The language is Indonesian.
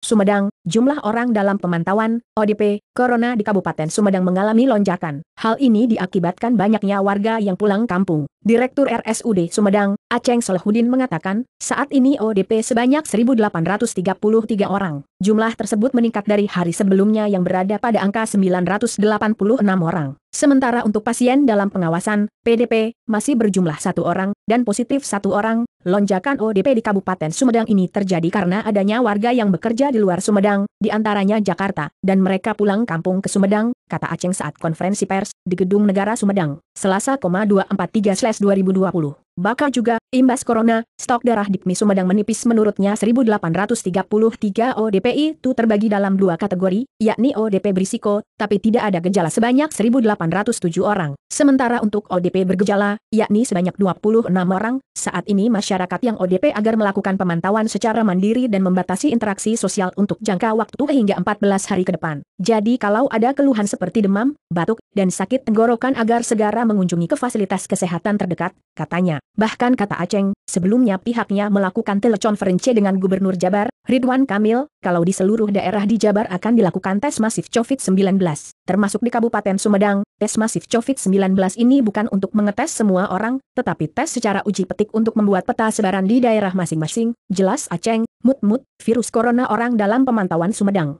Sumedang, jumlah orang dalam pemantauan, ODP, Corona di Kabupaten Sumedang mengalami lonjakan. Hal ini diakibatkan banyaknya warga yang pulang kampung. Direktur RSUD Sumedang, Aceng Solehudin mengatakan, saat ini ODP sebanyak 1.833 orang. Jumlah tersebut meningkat dari hari sebelumnya yang berada pada angka 986 orang. Sementara untuk pasien dalam pengawasan, PDP, masih berjumlah satu orang, dan positif satu orang, lonjakan ODP di Kabupaten Sumedang ini terjadi karena adanya warga yang bekerja di luar Sumedang, di antaranya Jakarta, dan mereka pulang kampung ke Sumedang, kata Aceh saat konferensi pers, di Gedung Negara Sumedang, Selasa, 243-2020. Bakal juga, imbas corona, stok darah Pmi Sumedang menipis menurutnya 1833 ODP itu terbagi dalam dua kategori, yakni ODP berisiko, tapi tidak ada gejala sebanyak 1807 orang. Sementara untuk ODP bergejala, yakni sebanyak 26 orang, saat ini masyarakat yang ODP agar melakukan pemantauan secara mandiri dan membatasi interaksi sosial untuk jangka waktu hingga 14 hari ke depan. Jadi kalau ada keluhan seperti demam, batuk, dan sakit tenggorokan agar segera mengunjungi ke fasilitas kesehatan terdekat, katanya. Bahkan kata Aceng, sebelumnya pihaknya melakukan telekonferensi dengan Gubernur Jabar, Ridwan Kamil, kalau di seluruh daerah di Jabar akan dilakukan tes masif COVID-19. Termasuk di Kabupaten Sumedang, tes masif COVID-19 ini bukan untuk mengetes semua orang, tetapi tes secara uji petik untuk membuat peta sebaran di daerah masing-masing, jelas Aceng, mut-mut, virus corona orang dalam pemantauan Sumedang.